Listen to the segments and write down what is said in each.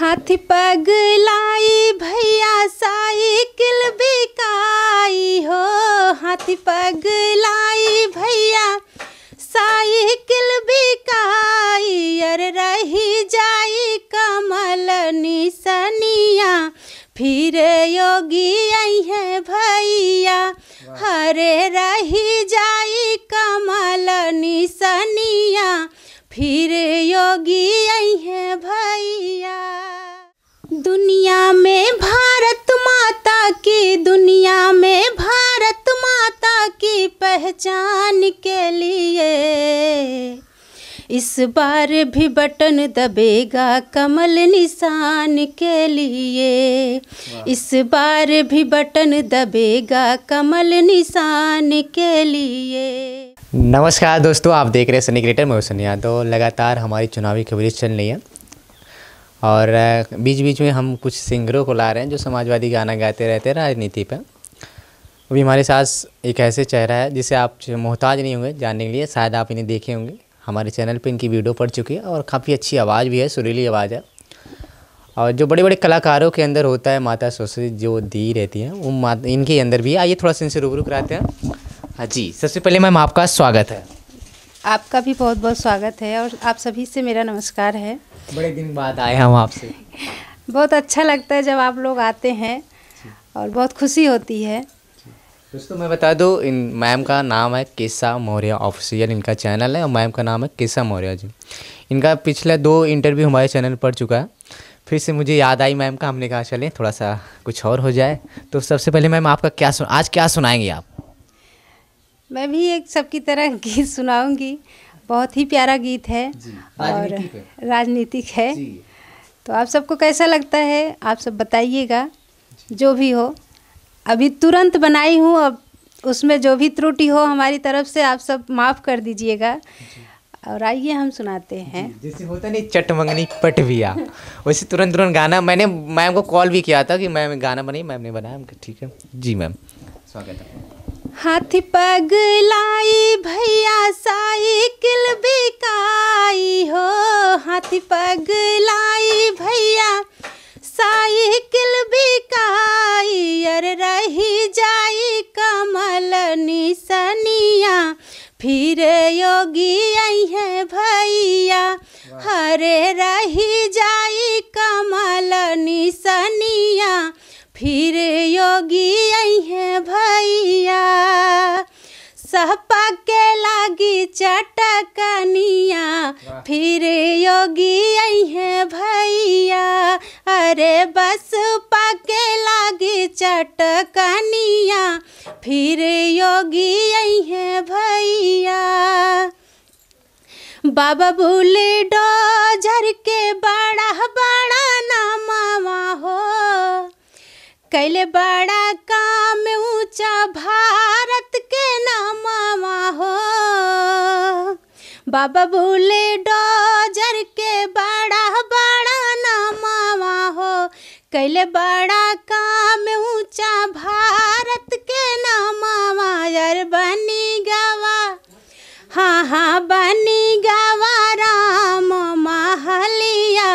हाथी पगलाई भैया साइकिल बिकाई हो हाथी पगलाई भैया साइकिल बिकाई अर रही जाई कमल निशनिया फिर योगी आई है भैया हरे रही जाई कमल निशनिया फिर योगी आई है भैया दुनिया में भारत माता की दुनिया में भारत माता की पहचान के लिए इस बार भी बटन दबेगा कमल निशान के लिए इस बार भी बटन दबेगा कमल निशान के लिए नमस्कार दोस्तों आप देख रहे हैं सनी ग्रेटर मैं सनिया तो लगातार हमारी चुनावी खबरें चल रही है और बीच बीच में हम कुछ सिंगरों को ला रहे हैं जो समाजवादी गाना गाते रहते हैं राजनीति पर अभी हमारे साथ एक ऐसे चेहरा है जिसे आप मोहताज नहीं होंगे जानने के लिए शायद आप इन्हें देखे होंगे हमारे चैनल पे इनकी वीडियो पड़ चुकी है और काफ़ी अच्छी आवाज़ भी है सुरीली आवाज़ है और जो बड़े बड़े कलाकारों के अंदर होता है माता सरस्वती जो दी रहती हैं वो माता इनके अंदर भी आइए थोड़ा सा इनसे रूबरू कराते हैं हाँ जी सबसे पहले मैम आपका स्वागत है आपका भी बहुत बहुत स्वागत है और आप सभी से मेरा नमस्कार है बड़े दिन बाद आए हम आपसे बहुत अच्छा लगता है जब आप लोग आते हैं और बहुत खुशी होती है दोस्तों मैं बता दूँ इन मैम का नाम है केसा मौर्य ऑफिशियल इनका चैनल है और मैम का नाम है केसा मौर्य जी इनका पिछला दो इंटरव्यू हमारे चैनल पर चुका है फिर से मुझे याद आई मैम का हमने कहा चलें थोड़ा सा कुछ और हो जाए तो सबसे पहले मैम आपका क्या सुन आज क्या सुनाएंगे आप मैं भी एक सबकी तरह गीत सुनाऊंगी बहुत ही प्यारा गीत है और राजनीतिक है तो आप सबको कैसा लगता है आप सब बताइएगा जो भी हो अभी तुरंत बनाई हूँ अब उसमें जो भी त्रुटि हो हमारी तरफ से आप सब माफ़ कर दीजिएगा और आइए हम सुनाते हैं जैसे होता नहीं चट मंगनी पट वैसे तुरंत तुरंत गाना मैंने मैम को कॉल भी किया था कि मैम गाना बनाई मैम ने बनाया ठीक है जी मैम स्वागत है हाथ पग लाई भैया साइकिल बिकाई हो हाथ पग लाई भैया साइकिल बिकाई अर रही जाई कमल निशनिया फिर योगी है भैया हरे रही जाई कमल निशनिया फिर योगी है भैया सहपा के लागी चटकनिया फिर योगी आई है भैया अरे बस पाके लागी चटकनिया फिर योगी आई है भैया बाबा बोले डो झर के बड़ा बड़ा नामा हो कैले बड़ा बाबा भूले डोजर के बड़ा बड़ा नामावा हो कैले बड़ा काम ऊंचा भारत के नामावा यार बनी गवा हाँ हाँ बनी गवा राम महलिया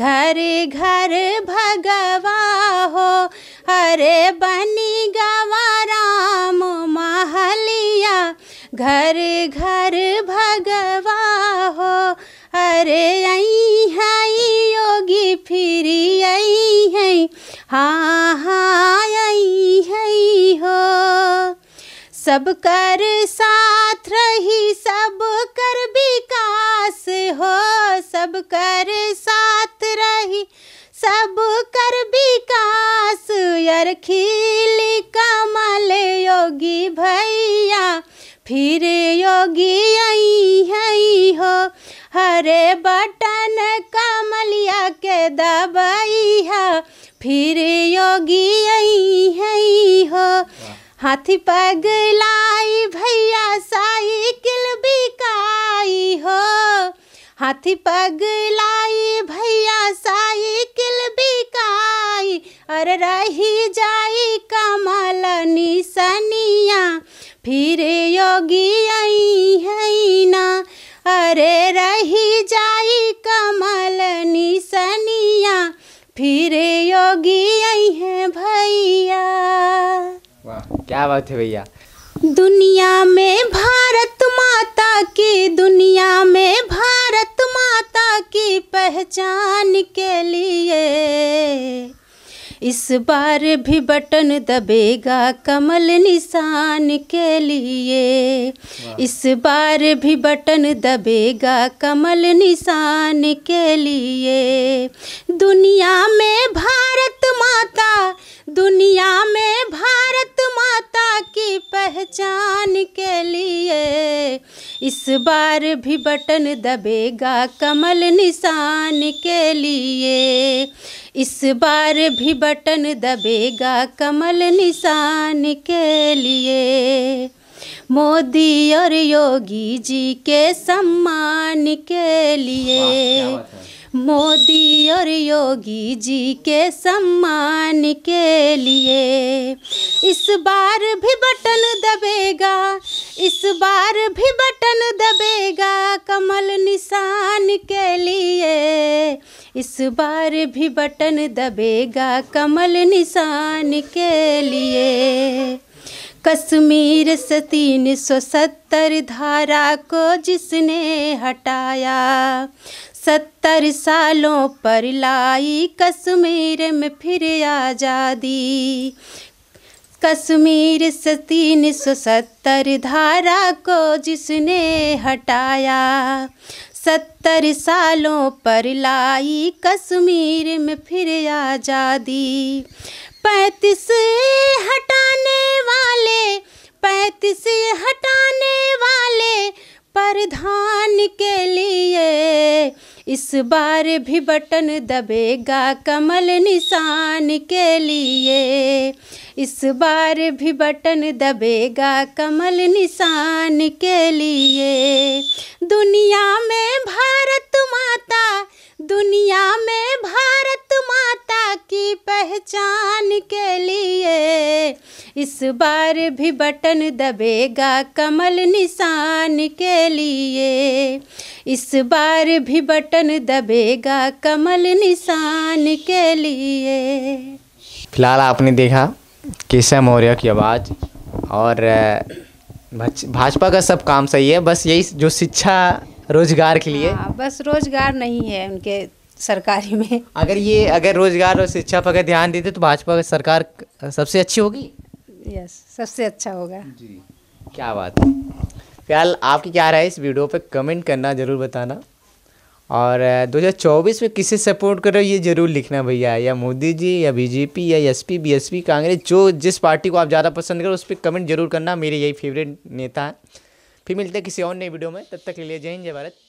घर घर भगवा हो अरे बनी घर घर भगवा हो अरे आई है योगी फिर आई है हाँ हाँ आई है हो सब कर साथ रही सब कर विकास हो सब कर साथ रही सब कर विकास अरखिल कमल योगी भई फिर योगी आई हई हो हरे बटन कमलिया के दबाई है फिर योगी आई हई हो हाथी पगलाई भैया साइकिल बिकाई हो हाथी पगलाई भैया साइकिल बिकाई अरे रही जाई कमल निशनिया फिर योगी आई है ना अरे रही जाई कमल निशनिया फिर योगी आई है भैया क्या बात है भैया दुनिया में भारत माता की दुनिया में भारत माता की पहचान के लिए इस बार भी बटन दबेगा कमल निशान के लिए इस बार भी बटन दबेगा कमल निशान के लिए दुनिया में भारत माता दुनिया में भारत माता की पहचान के लिए इस बार भी बटन दबेगा कमल निशान के लिए इस बार भी बटन दबेगा कमल निशान के लिए मोदी और योगी जी के सम्मान के लिए मोदी और योगी जी के सम्मान के लिए इस बार भी बटन दबेगा इस बार भी बटन दबेगा कमल निशान के लिए इस बार भी बटन दबेगा कमल निशान के लिए कश्मीर से तीन सौ सत्तर धारा को जिसने हटाया सत्तर सालों पर लाई कश्मीर में फिर आज़ादी कश्मीर से तीन सौ सत्तर धारा को जिसने हटाया सत्तर सालों पर लाई कश्मीर में फिर आज़ादी पैंतीस हटाने वाले पैंतीस हटाने वाले प्रधान के लिए इस बार भी बटन दबेगा कमल निशान के लिए इस बार भी बटन दबेगा कमल निशान के लिए दुनिया में भारत माता दुनिया में भारत माता की पहचान के लिए इस बार भी बटन दबेगा कमल निशान के लिए इस बार भी बटन दबेगा कमल निशान के लिए फिलहाल आपने देखा केशव मौर्य की आवाज़ और भाजपा का सब काम सही है बस यही जो शिक्षा रोजगार के लिए हाँ, बस रोजगार नहीं है उनके सरकारी में अगर ये अगर रोजगार और शिक्षा पर ध्यान देते तो भाजपा की सरकार सबसे अच्छी होगी यस सबसे अच्छा होगा जी क्या बात है फिलहाल आपकी क्या राय इस वीडियो पे कमेंट करना ज़रूर बताना और 2024 में किसे सपोर्ट करो ये ज़रूर लिखना भैया या मोदी जी या बीजेपी या एसपी बीएसपी कांग्रेस जो जिस पार्टी को आप ज़्यादा पसंद करो उस पर कमेंट जरूर करना मेरे यही फेवरेट नेता है फिर मिलते हैं किसी और नई वीडियो में तब तक ले लिए जय हिंद जय भारत